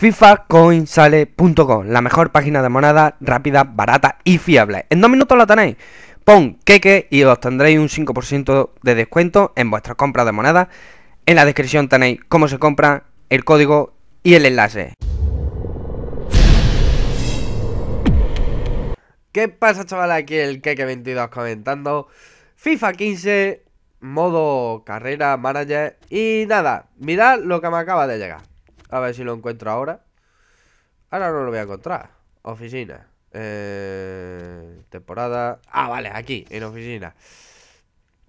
fifacoinsale.com, la mejor página de moneda rápida, barata y fiable. En dos minutos la tenéis. Pon Keke y os tendréis un 5% de descuento en vuestras compras de moneda. En la descripción tenéis cómo se compra, el código y el enlace. ¿Qué pasa chaval? Aquí el Keke22 comentando FIFA 15, modo carrera, manager y nada, mirad lo que me acaba de llegar a ver si lo encuentro ahora. Ahora no lo voy a encontrar. Oficina. Eh, temporada. Ah, vale, aquí, en oficina.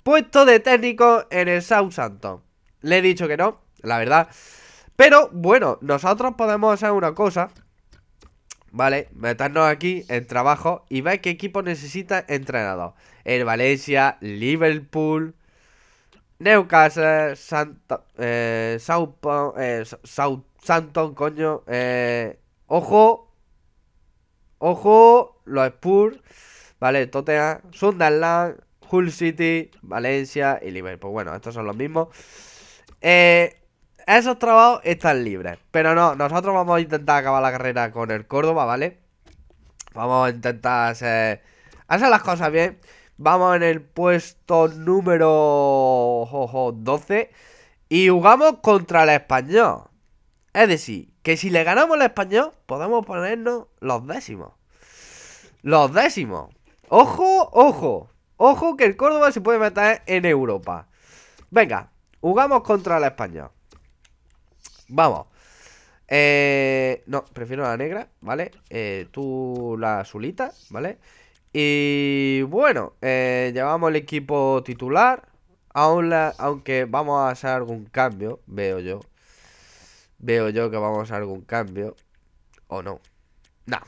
Puesto de técnico en el Southampton. Le he dicho que no, la verdad. Pero bueno, nosotros podemos hacer una cosa. ¿Vale? Meternos aquí en trabajo y ver qué equipo necesita entrenador. El Valencia, Liverpool, Newcastle, Santa, eh, South, eh, Santón, coño. Eh, ojo. Ojo. Los Spurs. Vale, Totea, Sunderland. Hull City. Valencia y Liverpool. Bueno, estos son los mismos. Eh, esos trabajos están libres. Pero no, nosotros vamos a intentar acabar la carrera con el Córdoba, ¿vale? Vamos a intentar hacer, hacer las cosas bien. Vamos en el puesto número 12. Y jugamos contra el español. Es decir, que si le ganamos al español, podemos ponernos los décimos. Los décimos. Ojo, ojo. Ojo que el Córdoba se puede meter en Europa. Venga, jugamos contra el español. Vamos. Eh, no, prefiero la negra, ¿vale? Eh, tú la azulita, ¿vale? Y bueno, eh, llevamos el equipo titular. aunque vamos a hacer algún cambio, veo yo. Veo yo que vamos a algún cambio. ¿O no? No.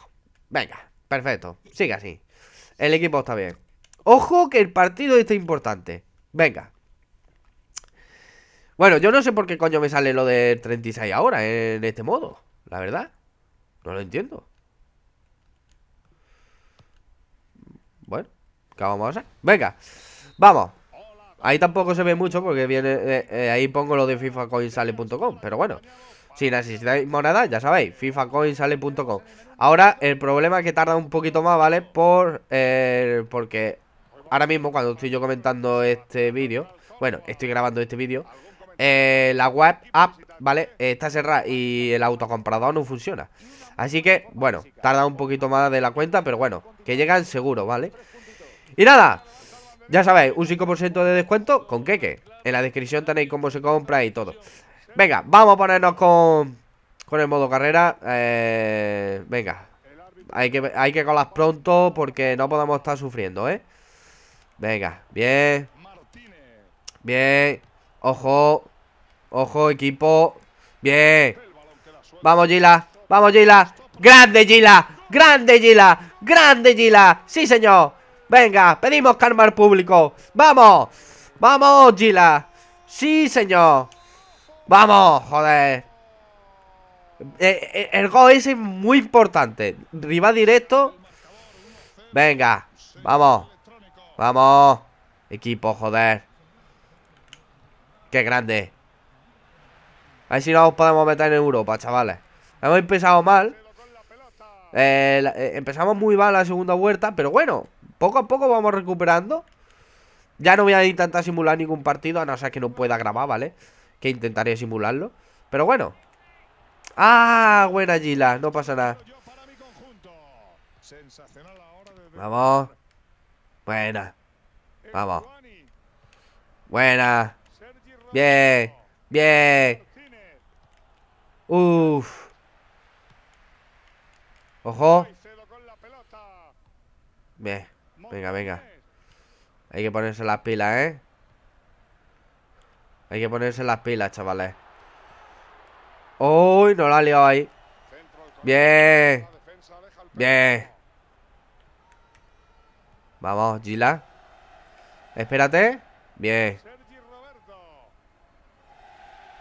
Venga, perfecto. Sigue así. El equipo está bien. Ojo que el partido está importante. Venga. Bueno, yo no sé por qué coño me sale lo del 36 ahora eh, en este modo. La verdad. No lo entiendo. Bueno, ¿qué vamos a hacer? Venga, vamos. Ahí tampoco se ve mucho porque viene... Eh, eh, ahí pongo lo de fifacoinsale.com pero bueno. Si necesitáis moneda, ya sabéis, fifacoinsale.com. Ahora, el problema es que tarda un poquito más, ¿vale? Por, eh, porque ahora mismo, cuando estoy yo comentando este vídeo, bueno, estoy grabando este vídeo, eh, la web app, ¿vale? Está cerrada y el autocomprador no funciona. Así que, bueno, tarda un poquito más de la cuenta, pero bueno, que llegan seguro, ¿vale? Y nada, ya sabéis, un 5% de descuento con keke En la descripción tenéis cómo se compra y todo. Venga, vamos a ponernos con, el modo carrera. Eh, venga. Hay que, hay que pronto porque no podemos estar sufriendo, ¿eh? Venga, bien. Bien. Ojo. Ojo, equipo. Bien. Vamos, Gila. Vamos, Gila. Grande, Gila. Grande, Gila. Grande, Gila. Sí, señor. Venga, pedimos calma al público. Vamos. Vamos, Gila. Sí, señor. ¡Vamos, joder! Eh, eh, el gol ese es muy importante. Rival directo. Venga, vamos. Vamos. Equipo, joder. Qué grande. A ver si nos podemos meter en Europa, chavales. Hemos empezado mal. Eh, empezamos muy mal la segunda vuelta, pero bueno, poco a poco vamos recuperando. Ya no voy a intentar simular ningún partido, a no ser que no pueda grabar, ¿vale? vale que intentaré simularlo. Pero bueno. ¡Ah! Buena Gila, no pasa nada. Vamos. Buena. Vamos. Buena. Bien. Bien. Uf. Ojo. Bien. Venga, venga. Hay que ponerse las pilas, ¿eh? Hay que ponerse las pilas, chavales. ¡Uy! No la ha liado ahí. Bien. Bien. Vamos, Gila. Espérate. Bien.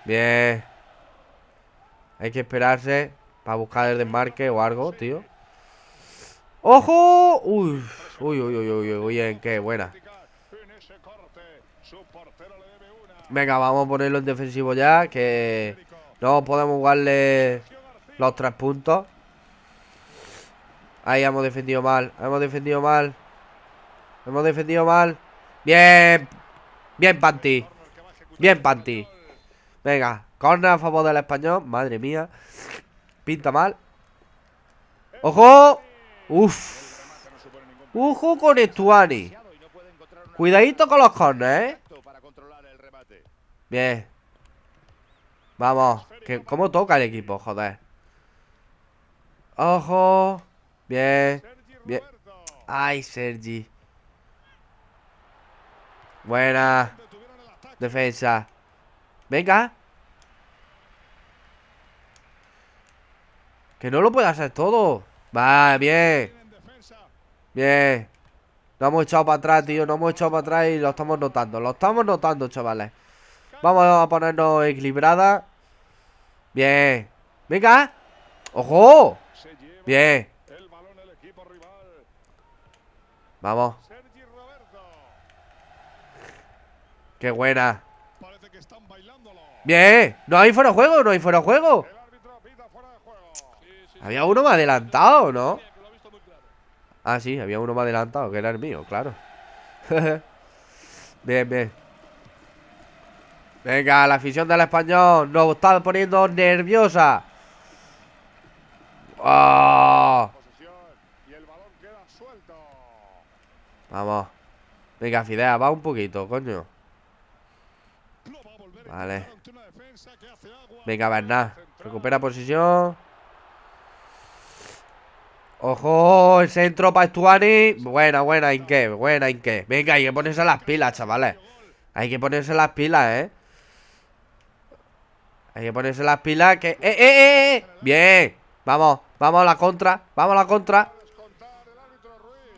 Bien. Hay que esperarse para buscar el desmarque o algo, tío. ¡Ojo! Uy, uy, uy, uy, uy, uy, bien, qué buena. Venga, vamos a ponerlo en defensivo ya, que no podemos jugarle los tres puntos. Ahí hemos defendido mal, hemos defendido mal. Hemos defendido mal. Bien, bien Panti. Bien Panti. Venga, corner a favor del español. Madre mía. Pinta mal. ¡Ojo! ¡Uf! ¡Ujo con Estuani! Cuidadito con los corners, ¿eh? Bien. Vamos. ¿Cómo toca el equipo? Joder. Ojo. Bien. Bien. Ay, Sergi. Buena. Defensa. Venga. Que no lo puede hacer todo. Va, bien. Bien. Lo hemos echado para atrás, tío. No hemos echado para atrás y lo estamos notando. Lo estamos notando, chavales. Vamos a ponernos equilibrada. Bien. Venga. ¡Ojo! Bien. Vamos. ¡Qué buena! ¡Bien! ¿No hay fuera de juego? ¿No hay fuera de juego? Había uno más adelantado, ¿no? Ah, sí, había uno más adelantado, que era el mío, claro. bien, bien. Venga, la afición del español nos está poniendo nerviosa. ¡Oh! Vamos. Venga, Fidea, va un poquito, coño. Vale. Venga, Bernat. Recupera posición. Ojo, el centro para Estuani. Buena, buena, Inke. Buena, Inke. Venga, hay que ponerse las pilas, chavales. Hay que ponerse las pilas, eh. Hay que ponerse las pilas que... Eh eh, ¡Eh, eh, eh! ¡Bien! Vamos, vamos a la contra Vamos a la contra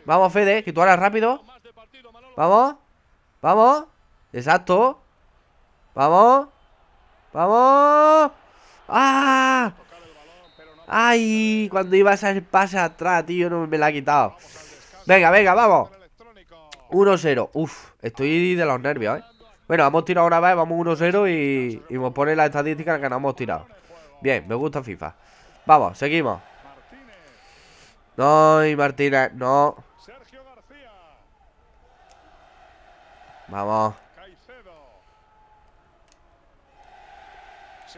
Vamos, Fede, que tú ahora rápido Vamos Vamos Exacto Vamos Vamos ¡Ah! ¡Ay! Cuando ibas a hacer pase atrás, tío No me la ha quitado Venga, venga, vamos 1-0 Uf, estoy de los nervios, eh bueno, hemos tirado una vez, vamos 1-0 y, nos pone la estadística que nos hemos tirado. Bien, me gusta FIFA. Vamos, seguimos. No, y Martínez, no. Vamos.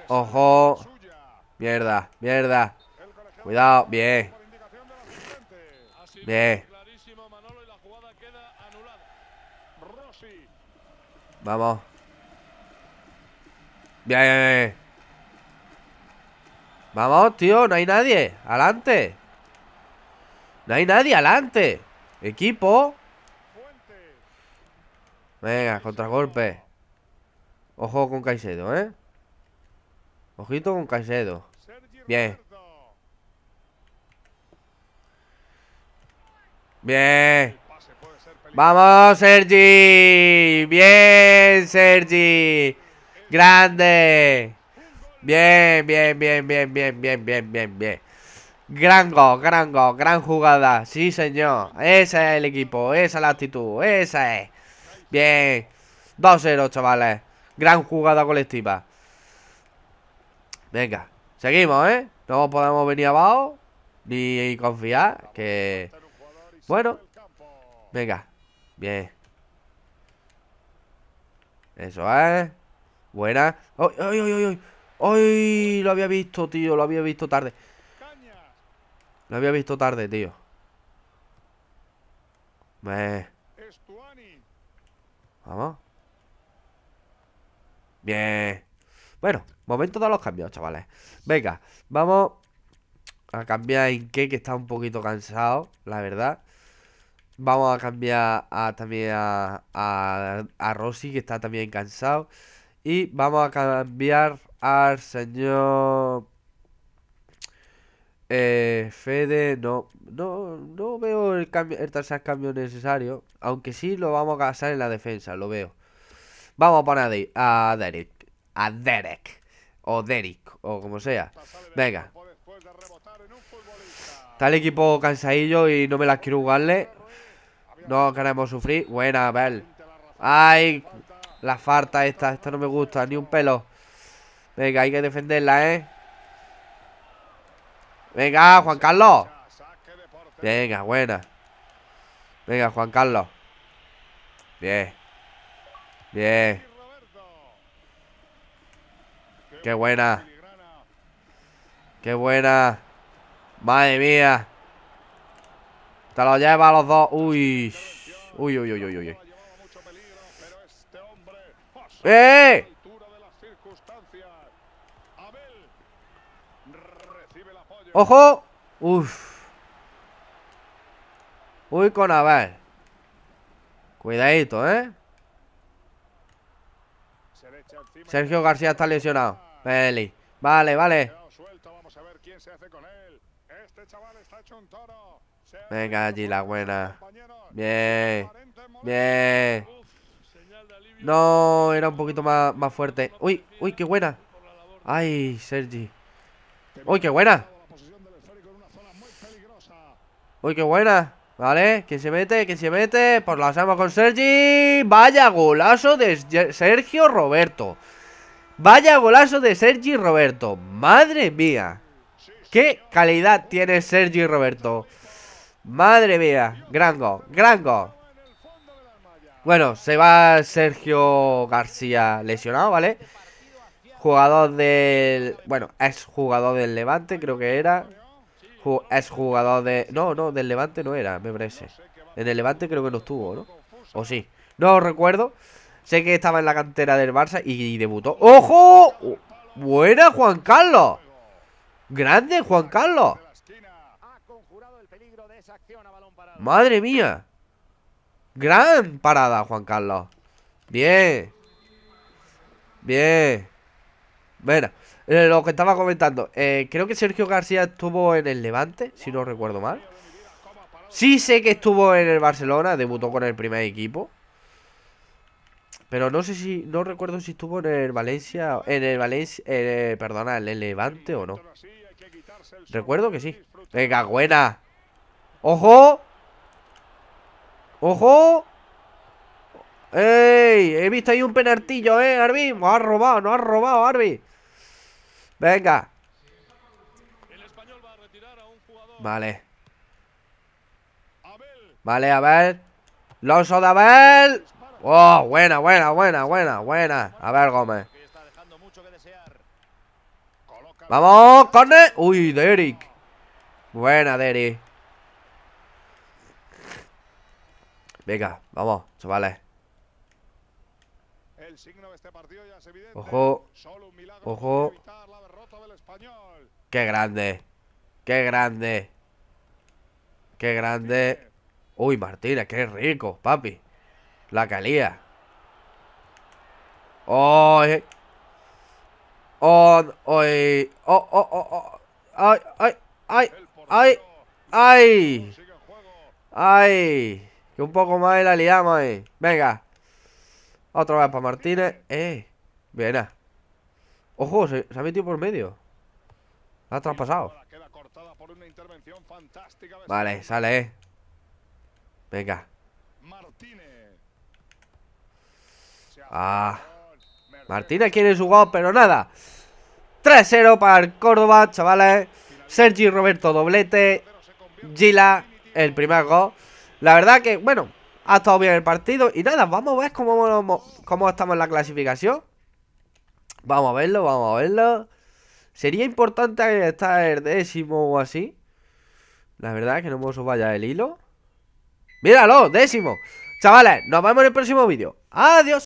Ojo. Mierda, mierda. Cuidado, bien. Bien. Vamos. Bien, Vamos, tío, no hay nadie. Adelante. No hay nadie, adelante. Equipo. Venga, contragolpe. Ojo con Caicedo, ¿eh? Ojito con Caicedo. Bien. Bien. Vamos, Sergi. Bien, Sergi. Grande. Bien, bien, bien, bien, bien, bien, bien, bien, bien. Gran gol, gran gol, gran jugada. Sí, señor. Ese es el equipo, esa es la actitud, esa es. Bien. 2-0, chavales. Gran jugada colectiva. Venga, seguimos, ¿eh? No podemos venir abajo ni confiar que... Bueno, venga, Bien. Eso, es ¿eh? Buena. ¡Ay, ay, ay, ay! ¡Ay! Lo había visto, tío. Lo había visto tarde. Lo había visto tarde, tío. Vamos. Bien. Bueno, momento de los cambios, chavales. Venga, vamos a cambiar en qué, que está un poquito cansado, la verdad. Vamos a cambiar también a, a, a, Rossi, que está también cansado. Y vamos a cambiar al señor eh, Fede. No, no, veo el, cambio, el tercer cambio necesario. Aunque sí lo vamos a pasar en la defensa, lo veo. Vamos a poner a Derek. A Derek. O Derek, o como sea. Venga. Está el equipo cansadillo y no me las quiero jugarle. No queremos sufrir. Buena, ¿ver? Ay, la farta esta. Esta no me gusta, ni un pelo. Venga, hay que defenderla, ¿eh? Venga, Juan Carlos. Venga, buena. Venga, Juan Carlos. Bien. Bien. Qué buena. Qué buena. Madre mía. Te lo lleva a los dos. Uy. Uy, uy, uy, uy, uy. ¡Eh! ¡Ojo! ¡Uf! Uy, con Abel. Cuidadito, ¿eh? Sergio García está lesionado. Peli. Vale, vale. Vamos a ver quién se hace con él. Este chaval está hecho un toro. Venga allí la buena. Bien. Bien. No, era un poquito más, fuerte. Uy, uy, qué buena. Ay, Sergi. Uy, qué buena. Uy, qué buena. Vale, que se mete, que se mete Por la sama con Sergi Vaya golazo de Sergio Roberto Vaya golazo de Sergi Roberto Madre mía Qué calidad tiene Sergi Roberto Madre mía, Grango, Grango. Bueno, se va Sergio García lesionado, ¿vale? Jugador del... Bueno, es jugador del Levante, creo que era. Es jugador de... No, no, del Levante no era, me parece. En el Levante creo que no estuvo, ¿no? O sí. No recuerdo. Sé que estaba en la cantera del Barça y, debutó. ¡Ojo! ¡Buena, Juan Carlos! ¡Grande, Juan Carlos! Madre mía. Gran parada, Juan Carlos. Bien. Bien. Bueno, eh, lo que estaba comentando. Eh, creo que Sergio García estuvo en el Levante, si no recuerdo mal. Sí sé que estuvo en el Barcelona, debutó con el primer equipo. Pero no sé si, no recuerdo si estuvo en el Valencia, en el Valencia, eh, perdona, en el Levante o no. Recuerdo que sí. Venga, buena. ¡Ojo! ¡Ojo! ¡Ey! He visto ahí un penartillo, ¿eh, Arby? Nos ha robado, nos ha robado, Arby. Venga. Vale. Vale, a ver. Lonso de Abel. Oh, buena, buena, buena, buena, buena. A ver, Gómez. Vamos, Corne, Uy, Derek! Buena, Derek Venga, vamos, chavales. El signo de este partido ya es evidente. Ojo. Solo un milagro Ojo. La del español. Qué grande. Qué grande. Qué grande. Uy, Martínez, qué rico, papi. La calía. Oh, eh. oh, oh, eh. oh, oh, oh, oh, ay, ay, ay, ay, ay, ay un poco más y la liamos ahí. Venga. Otra vez para Martínez. Eh. Bien. Ojo, se, ha metido por medio. ha traspasado. Vale, sale, eh. Venga. Ah. Martínez quiere su gol, pero nada. 3-0 para el Córdoba, chavales. Sergi Roberto doblete. Gila, el primer gol. La verdad que, bueno, ha estado bien el partido. Y nada, vamos a ver cómo, cómo estamos en la clasificación. Vamos a verlo, vamos a verlo. Sería importante estar el décimo o así. La verdad que no me vaya el hilo. ¡Míralo! ¡Décimo! Chavales, nos vemos en el próximo vídeo. ¡Adiós!